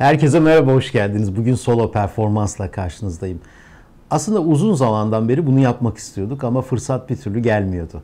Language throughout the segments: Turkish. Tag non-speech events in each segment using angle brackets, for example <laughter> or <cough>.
Herkese merhaba, hoş geldiniz. Bugün solo performansla karşınızdayım. Aslında uzun zamandan beri bunu yapmak istiyorduk ama fırsat bir türlü gelmiyordu.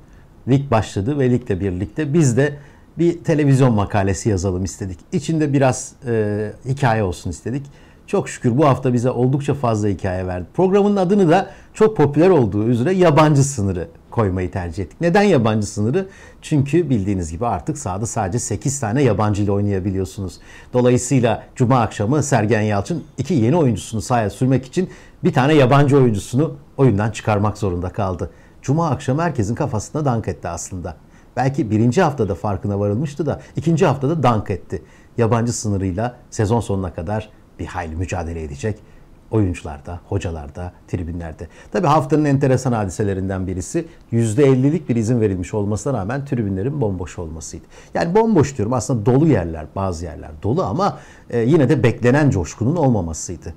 Lig başladı ve ligle birlikte biz de bir televizyon makalesi yazalım istedik. İçinde biraz e, hikaye olsun istedik. Çok şükür bu hafta bize oldukça fazla hikaye verdi. Programın adını da çok popüler olduğu üzere yabancı sınırı koymayı tercih ettik. Neden yabancı sınırı? Çünkü bildiğiniz gibi artık sahada sadece 8 tane yabancı ile oynayabiliyorsunuz. Dolayısıyla Cuma akşamı Sergen Yalçın iki yeni oyuncusunu sahaya sürmek için bir tane yabancı oyuncusunu oyundan çıkarmak zorunda kaldı. Cuma akşamı herkesin kafasında dank etti aslında. Belki birinci haftada farkına varılmıştı da ikinci haftada dank etti. Yabancı sınırıyla sezon sonuna kadar bir hayli mücadele edecek oyuncularda, hocalarda, tribünlerde. Tabii haftanın enteresan hadiselerinden birisi %50'lik bir izin verilmiş olmasına rağmen tribünlerin bomboş olmasıydı. Yani bomboş diyorum aslında dolu yerler, bazı yerler dolu ama e, yine de beklenen coşkunun olmamasıydı.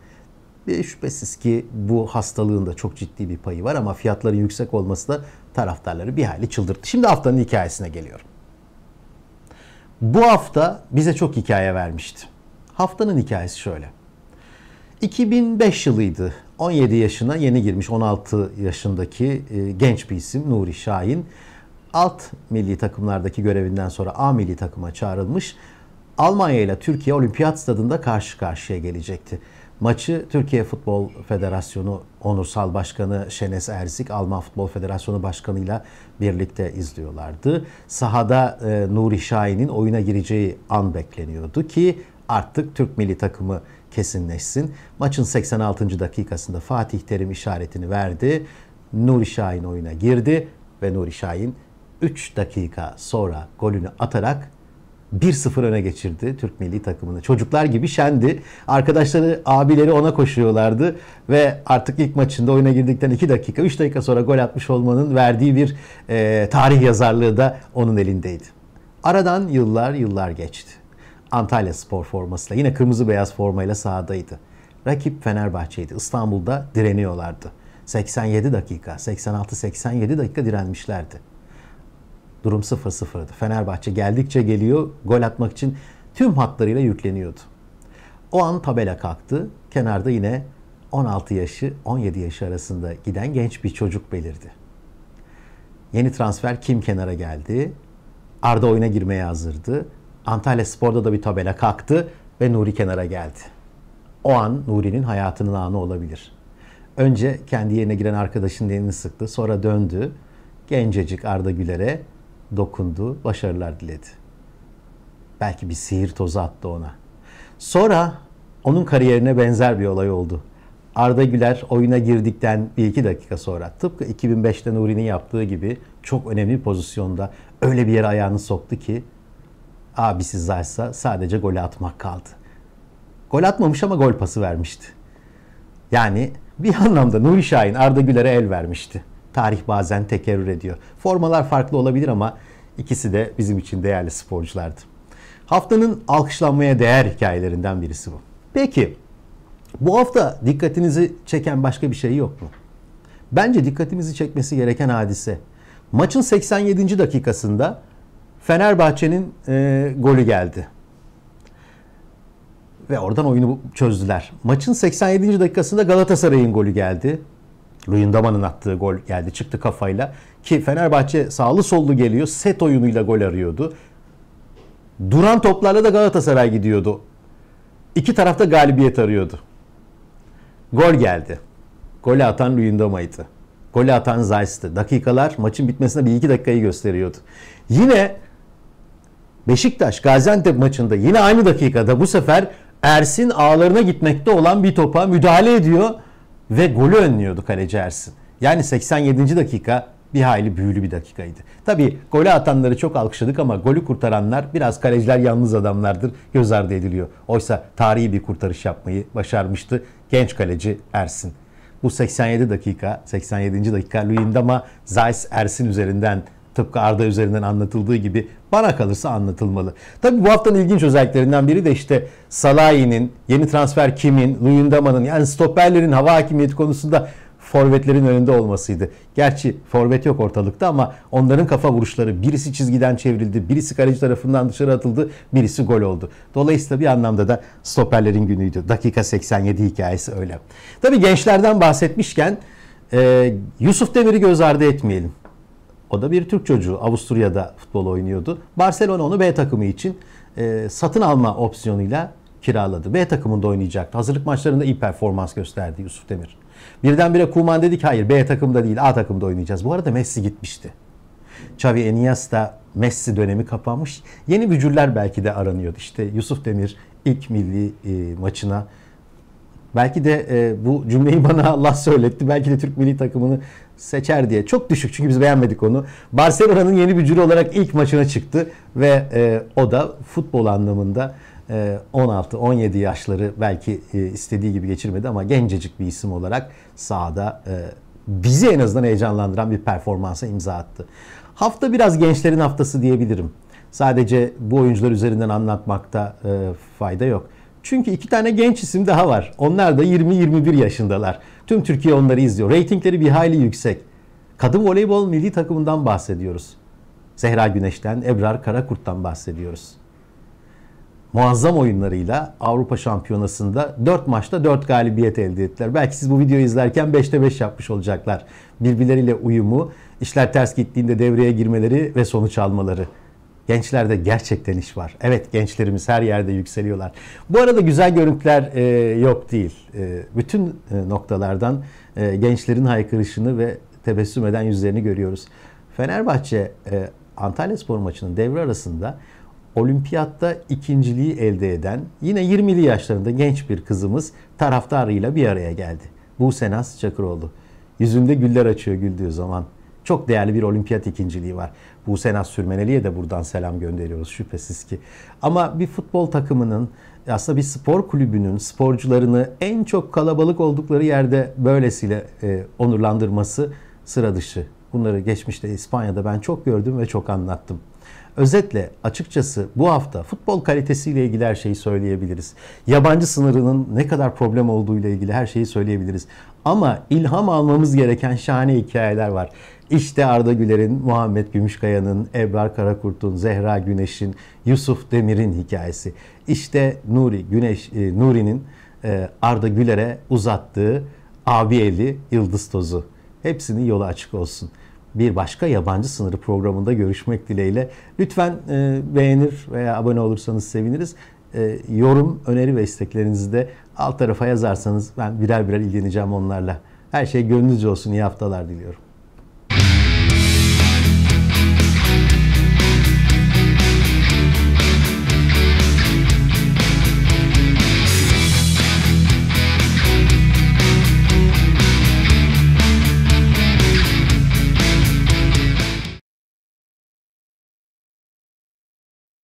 E, şüphesiz ki bu hastalığın da çok ciddi bir payı var ama fiyatların yüksek olması da taraftarları bir hayli çıldırttı. Şimdi haftanın hikayesine geliyorum. Bu hafta bize çok hikaye vermişti. Haftanın hikayesi şöyle. 2005 yılıydı. 17 yaşına yeni girmiş 16 yaşındaki e, genç bir isim Nuri Şahin alt milli takımlardaki görevinden sonra A milli takıma çağrılmış. Almanya ile Türkiye Olimpiyat Stadında karşı karşıya gelecekti. Maçı Türkiye Futbol Federasyonu Onursal Başkanı Şenes Erzik, Alman Futbol Federasyonu Başkanı ile birlikte izliyorlardı. Sahada e, Nuri Şahin'in oyuna gireceği an bekleniyordu ki artık Türk milli takımı kesinleşsin. Maçın 86. dakikasında Fatih Terim işaretini verdi. Nuri Şahin oyuna girdi ve Nuri Şahin 3 dakika sonra golünü atarak 1-0 öne geçirdi Türk milli takımını. Çocuklar gibi şendi. Arkadaşları, abileri ona koşuyorlardı. Ve artık ilk maçında oyuna girdikten 2 dakika, 3 dakika sonra gol atmış olmanın verdiği bir e, tarih yazarlığı da onun elindeydi. Aradan yıllar yıllar geçti. Antalya spor formasıyla yine kırmızı beyaz formayla sahadaydı. Rakip Fenerbahçe'ydi. İstanbul'da direniyorlardı. 87 dakika, 86-87 dakika direnmişlerdi. Durum 0-0'dı. Fenerbahçe geldikçe geliyor, gol atmak için tüm hatlarıyla yükleniyordu. O an tabela kalktı. Kenarda yine 16 yaşı 17 yaşı arasında giden genç bir çocuk belirdi. Yeni transfer kim kenara geldi? Arda oyuna girmeye hazırdı. Antalya Spor'da da bir tabela kalktı ve Nuri kenara geldi. O an Nuri'nin hayatının anı olabilir. Önce kendi yerine giren arkadaşının elini sıktı. Sonra döndü. Gencecik Arda Güler'e dokundu. Başarılar diledi. Belki bir sihir tozu attı ona. Sonra onun kariyerine benzer bir olay oldu. Arda Güler oyuna girdikten bir iki dakika sonra tıpkı 2005'te Nuri'nin yaptığı gibi çok önemli bir pozisyonda öyle bir yere ayağını soktu ki abisi Zarsa sadece gol atmak kaldı. Gol atmamış ama gol pası vermişti. Yani bir anlamda Nuri Şahin Arda Güler'e el vermişti. Tarih bazen tekerrür ediyor. Formalar farklı olabilir ama ikisi de bizim için değerli sporculardı. Haftanın alkışlanmaya değer hikayelerinden birisi bu. Peki bu hafta dikkatinizi çeken başka bir şey yok mu? Bence dikkatimizi çekmesi gereken hadise. Maçın 87. dakikasında Fenerbahçe'nin e, golü geldi. Ve oradan oyunu çözdüler. Maçın 87. dakikasında Galatasaray'ın golü geldi. Luyendama'nın attığı gol geldi. Çıktı kafayla. Ki Fenerbahçe sağlı sollu geliyor. Set oyunuyla gol arıyordu. Duran toplarla da Galatasaray gidiyordu. İki tarafta galibiyet arıyordu. Gol geldi. Golü atan Luyendama'ydı. Golü atan Zeiss'ti. Dakikalar maçın bitmesine bir iki dakikayı gösteriyordu. Yine Beşiktaş Gaziantep maçında yine aynı dakikada bu sefer Ersin ağlarına gitmekte olan bir topa müdahale ediyor ve golü önlüyordu kaleci Ersin. Yani 87. dakika bir hayli büyülü bir dakikaydı. Tabi golü atanları çok alkışladık ama golü kurtaranlar biraz kaleciler yalnız adamlardır göz ardı ediliyor. Oysa tarihi bir kurtarış yapmayı başarmıştı genç kaleci Ersin. Bu 87 dakika, 87. dakika Luyendama Zeiss Ersin üzerinden tıpkı Arda üzerinden anlatıldığı gibi bana kalırsa anlatılmalı. Tabii bu haftanın ilginç özelliklerinden biri de işte Salahi'nin, yeni transfer kimin, Luyendama'nın yani stoperlerin hava hakimiyeti konusunda forvetlerin önünde olmasıydı. Gerçi forvet yok ortalıkta ama onların kafa vuruşları birisi çizgiden çevrildi, birisi kaleci tarafından dışarı atıldı, birisi gol oldu. Dolayısıyla bir anlamda da stoperlerin günüydü. Dakika 87 hikayesi öyle. Tabii gençlerden bahsetmişken e, Yusuf Demir'i göz ardı etmeyelim. O da bir Türk çocuğu. Avusturya'da futbol oynuyordu. Barcelona onu B takımı için e, satın alma opsiyonuyla kiraladı. B takımında oynayacaktı. Hazırlık maçlarında iyi performans gösterdi Yusuf Demir. Birdenbire Kuman dedi ki hayır B takımda değil A takımda oynayacağız. Bu arada Messi gitmişti. Xavi da Messi dönemi kapanmış. Yeni vücutlar belki de aranıyordu. İşte Yusuf Demir ilk milli e, maçına Belki de e, bu cümleyi bana <laughs> Allah söyletti. Belki de Türk milli takımını seçer diye. Çok düşük çünkü biz beğenmedik onu. Barcelona'nın yeni gücülü olarak ilk maçına çıktı ve e, o da futbol anlamında e, 16-17 yaşları belki e, istediği gibi geçirmedi ama gencecik bir isim olarak sahada e, bizi en azından heyecanlandıran bir performansa imza attı. Hafta biraz gençlerin haftası diyebilirim. Sadece bu oyuncular üzerinden anlatmakta e, fayda yok. Çünkü iki tane genç isim daha var. Onlar da 20-21 yaşındalar. Tüm Türkiye onları izliyor. Reytingleri bir hayli yüksek. Kadın voleybol milli takımından bahsediyoruz. Zehra Güneş'ten, Ebrar Karakurt'tan bahsediyoruz. Muazzam oyunlarıyla Avrupa Şampiyonası'nda 4 maçta 4 galibiyet elde ettiler. Belki siz bu videoyu izlerken 5'te 5 yapmış olacaklar. Birbirleriyle uyumu, işler ters gittiğinde devreye girmeleri ve sonuç almaları. Gençlerde gerçekten iş var. Evet gençlerimiz her yerde yükseliyorlar. Bu arada güzel görüntüler e, yok değil. E, bütün e, noktalardan e, gençlerin haykırışını ve tebessüm eden yüzlerini görüyoruz. Fenerbahçe e, Antalya Spor maçının devre arasında olimpiyatta ikinciliği elde eden yine 20'li yaşlarında genç bir kızımız taraftarıyla bir araya geldi. Bu Senas Çakıroğlu. Yüzünde güller açıyor güldüğü zaman. Çok değerli bir olimpiyat ikinciliği var. Bu Naz Sürmeneli'ye de buradan selam gönderiyoruz şüphesiz ki. Ama bir futbol takımının aslında bir spor kulübünün sporcularını en çok kalabalık oldukları yerde böylesiyle e, onurlandırması sıra dışı Bunları geçmişte İspanya'da ben çok gördüm ve çok anlattım. Özetle açıkçası bu hafta futbol kalitesiyle ilgili her şeyi söyleyebiliriz. Yabancı sınırının ne kadar problem olduğuyla ilgili her şeyi söyleyebiliriz. Ama ilham almamız gereken şahane hikayeler var. İşte Arda Güler'in, Muhammed Gümüşkaya'nın, Ebrar Karakurt'un, Zehra Güneş'in, Yusuf Demir'in hikayesi. İşte Nuri Güneş e, Nuri'nin e, Arda Güler'e uzattığı abi eli yıldız tozu. Hepsinin yolu açık olsun. Bir başka yabancı sınırı programında görüşmek dileğiyle. Lütfen e, beğenir veya abone olursanız seviniriz. E, yorum, öneri ve isteklerinizi de alt tarafa yazarsanız ben birer birer ilgileneceğim onlarla. Her şey gönlünüzce olsun. İyi haftalar diliyorum.